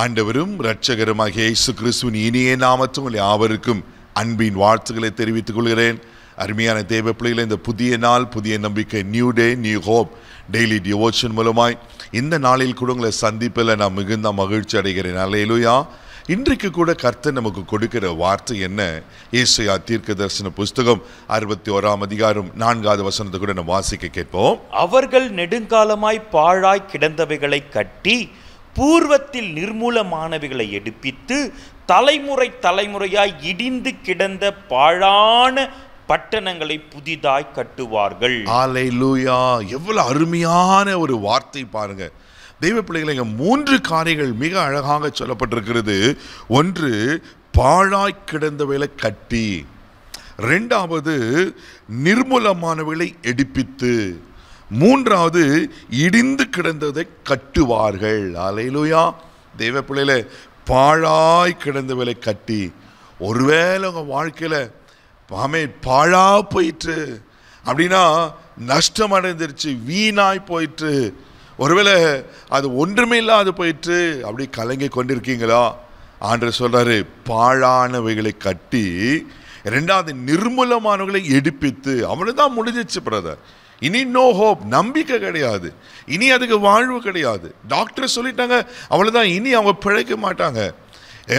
ஆண்டவரும் இரட்சகருமாக இயேசு கிறிஸ்துவின் இனிய நாமத்தும் யாவருக்கும் அன்பின் வாழ்த்துக்களை தெரிவித்துக் கொள்கிறேன் அருமையான தேவ பிள்ளைகளை இந்த புதிய நாள் புதிய நம்பிக்கை new day new hope daily devotion மூலமாய் இந்த நாளில் கூட உங்களை சந்திப்பில் நான் மிகுந்த மகிழ்ச்சி அடைகிறேன் அலையிலுயா இன்றைக்கு கூட கர்த்தர் நமக்கு கொடுக்கிற வார்த்தை என்ன ஏசையா தீர்க்க தரிசன புஸ்தகம் அறுபத்தி ஓராம் அதிகாரம் நான்காவது வசனத்தை கூட நம்ம வாசிக்க கேட்போம் அவர்கள் நெடுங்காலமாய் பாழாய் கிடந்தவைகளை கட்டி பூர்வத்தில் நிர்மூலமானவைகளை எடுப்பித்து தலைமுறை தலைமுறையாய் இடிந்து கிடந்த பாழான பட்டணங்களை புதிதாய் கட்டுவார்கள் ஆலை லூயா எவ்வளவு அருமையான ஒரு வார்த்தை பாருங்க தெய்வ பிள்ளைகளை மூன்று காரியங்கள் மிக அழகாக சொல்லப்பட்டிருக்கிறது ஒன்று பாழாய் கிடந்தவைகளை கட்டி ரெண்டாவது நிர்மூலமானவைகளை எடுப்பித்து மூன்றாவது இடிந்து கிடந்ததை கட்டுவார்கள் அலையிலுயா தெய்வ பிள்ளையில பாழாய் கிடந்தவளை கட்டி ஒருவேளை உங்கள் வாழ்க்கையில் பாமே பாழா போயிட்டு அப்படின்னா நஷ்டம் அடைந்துருச்சு வீணாய் போயிட்டு ஒருவேளை அது ஒன்றுமே இல்லாது போயிட்டு அப்படி கலங்கி கொண்டிருக்கீங்களா ஆண்டு சொல்கிறாரு பாழானவைகளை கட்டி ரெண்டாவது நிர்மூலமானவர்களை எடுப்பித்து தான் முடிஞ்சிச்சு பிரதர் இனி நோ ஹோப் நம்பிக்கை கிடையாது இனி அதுக்கு வாழ்வு கிடையாது டாக்டர் சொல்லிட்டாங்க அவ்வளோதான் இனி அவங்க பிழைக்க மாட்டாங்க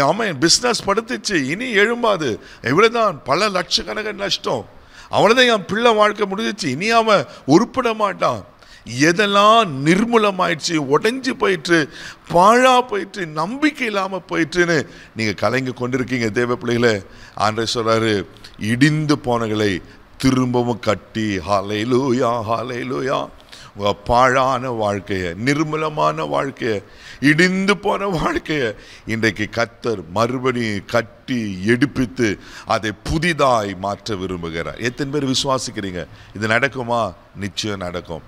ஆமாம் பிஸ்னஸ் படுத்துச்சு இனி எழும்பாது இவ்வளோதான் பல லட்சக்கணக்கான நஷ்டம் அவ்வளோதான் என் பிள்ளை வாழ்க்கை முடிஞ்சிச்சு இனி அவன் உருப்பிட மாட்டான் எதெல்லாம் நிர்மூலமாயிடுச்சு உடஞ்சி போயிட்டு பாழா போயிட்டு நம்பிக்கை இல்லாமல் போயிட்டுன்னு நீங்கள் கலைங்க கொண்டிருக்கீங்க தேவ பிள்ளைகளை ஆண்டை சொல்கிறாரு இடிந்து போனகளை திரும்பவும் கட்டி ஹாலை லூயா ஹாலை பாழான வாழ்க்கையை நிர்மலமான வாழ்க்கையை இடிந்து போன வாழ்க்கையை இன்றைக்கு கத்தர் மறுபடியும் கட்டி எடுப்பித்து அதை புதிதாய் மாற்ற விரும்புகிறார் எத்தனை பேர் விசுவாசிக்கிறீங்க இது நடக்குமா நிச்சயம் நடக்கும்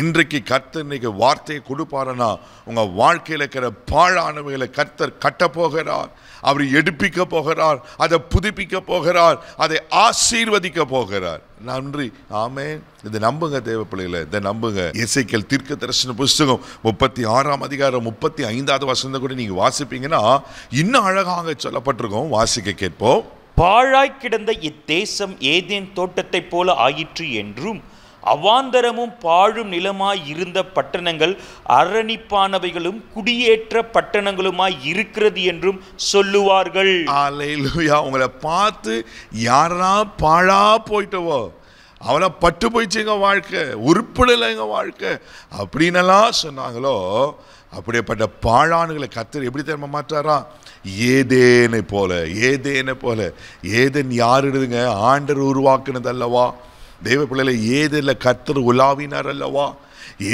இன்றைக்கு கர்த்தர் இன்னைக்கு வார்த்தையை கொடுப்பாருன்னா உங்கள் வாழ்க்கையில் இருக்கிற பாழானவைகளை கர்த்தர் கட்டப்போகிறார் போகிறார் அவர் எடுப்பிக்க போகிறார் அதை புதுப்பிக்க போகிறார் அதை ஆசீர்வதிக்க போகிறார் நன்றி ஆமே இந்த நம்புங்க தேவப்பிள்ளைகளை இந்த இதை நம்புங்க இசைக்கல் தீர்க்க தரிசன புஸ்தகம் முப்பத்தி ஆறாம் அதிகாரம் முப்பத்தி ஐந்தாவது வசந்த கூட நீங்கள் வாசிப்பீங்கன்னா இன்னும் அழகாக சொல்லப்பட்டிருக்கோம் வாசிக்க கேட்போம் பாழாய் கிடந்த இத்தேசம் ஏதேன் தோட்டத்தைப் போல ஆயிற்று என்றும் அவாந்தரமும் பாழும் நிலமாய் இருந்த பட்டணங்கள் அரணிப்பானவைகளும் குடியேற்ற பட்டணங்களுமாய் இருக்கிறது என்றும் சொல்லுவார்கள் அவங்களை பார்த்து யாரா பாழா போயிட்டவோ அவளை பட்டு போயிடுச்சு எங்கள் வாழ்க்கை உருப்படலை எங்கள் வாழ்க்கை அப்படின்னலாம் சொன்னாங்களோ அப்படியேப்பட்ட பாழானுகளை கத்தர் எப்படி தெரியாம மாற்றாரா ஏதேனை போல ஏதேனை போல ஏதேன் யார் எழுதுங்க ஆண்டர் உருவாக்குனது அல்லவா தேவ பிள்ளைகளை ஏதில் கர்த்தர் உலாவினார் அல்லவா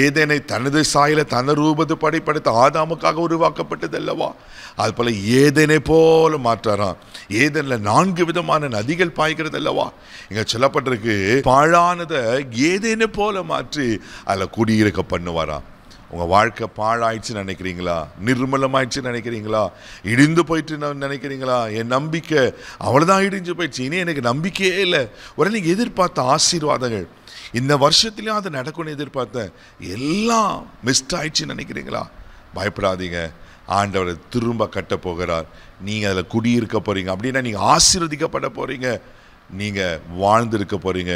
ஏதேனை தனது சாயில தன ரூபத்து படைப்படுத்த ஆதாமுக்காக உருவாக்கப்பட்டது அல்லவா அது போல் ஏதேனை போல மாற்றாராம் ஏதனில் நான்கு விதமான நதிகள் பாய்கிறது அல்லவா இங்கே சொல்லப்பட்டிருக்கு பாழானதை ஏதேனை போல மாற்றி அதில் குடியிருக்க பண்ணுவாராம் உங்கள் வாழ்க்கை பாழாயிடுச்சுன்னு நினைக்கிறீங்களா நிர்மலமாயிடுச்சுன்னு நினைக்கிறீங்களா இடிந்து போயிட்டு நினைக்கிறீங்களா என் நம்பிக்கை அவ்வளோதான் இடிஞ்சு போயிடுச்சு இனி எனக்கு நம்பிக்கையே இல்லை உடனே நீங்கள் எதிர்பார்த்த ஆசீர்வாதங்கள் இந்த வருஷத்துலையும் அது நடக்கும்னு எதிர்பார்த்தேன் எல்லாம் மிஸ்ட் ஆயிடுச்சுன்னு நினைக்கிறீங்களா பயப்படாதீங்க ஆண்டவரை திரும்ப கட்ட போகிறார் நீங்கள் அதில் குடியிருக்க போகிறீங்க அப்படின்னா நீங்கள் ஆசீர்வதிக்கப்பட போகிறீங்க நீங்கள் வாழ்ந்திருக்க போகிறீங்க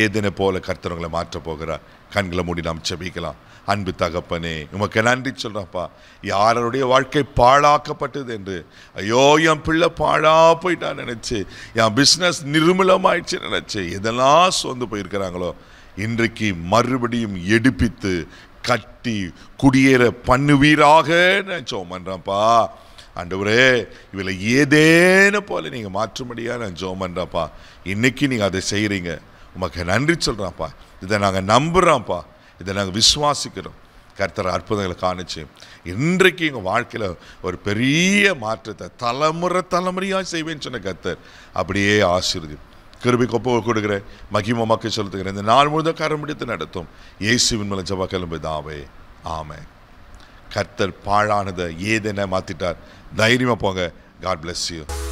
ஏதனை போல கர்த்தவங்களை மாற்ற போகிறார் கண்களை மூடி நாம் செபிக்கலாம் அன்பு தகப்பனே உமக்கு நன்றி சொல்கிறப்பா யாருடைய வாழ்க்கை பாழாக்கப்பட்டது என்று ஐயோ என் பிள்ளை பாழா போயிட்டான்னு நினச்சி என் பிஸ்னஸ் நிர்மூலமாயிடுச்சு நினச்சி இதெல்லாம் சொந்து போயிருக்கிறாங்களோ இன்றைக்கு மறுபடியும் எடுப்பித்து கட்டி குடியேற பண்ணுவீராக நான் ஜோம் பண்ணுறேன்ப்பா ஆண்டவரே இவளை ஏதேன போல நீங்கள் மாற்றும்படியாக நான் ஜோம் பண்ணுறேன்ப்பா இன்றைக்கி நீங்கள் அதை செய்கிறீங்க உமக்கு நன்றி சொல்கிறாப்பா இதை நாங்கள் நம்புகிறோம்ப்பா இதை நாங்கள் விசுவாசிக்கிறோம் கர்த்தர் அற்புதங்களை காணிச்சு இன்றைக்கு எங்கள் வாழ்க்கையில் ஒரு பெரிய மாற்றத்தை தலைமுறை தலைமுறையாக செய்வேன்னு சொன்ன கர்த்தர் அப்படியே ஆசிரியர் கிருபி கொப்ப கொடுக்குற மக்கள் செலுத்துகிறேன் இந்த நாள் முழுதும் கரம் முடித்து நடத்தும் இயேசுவின் மேலே ஜபா தாவே ஆமை கர்த்தர் பாழானதை ஏதென மாற்றிட்டார் தைரியமாக போங்க காட் பிளஸ் யூ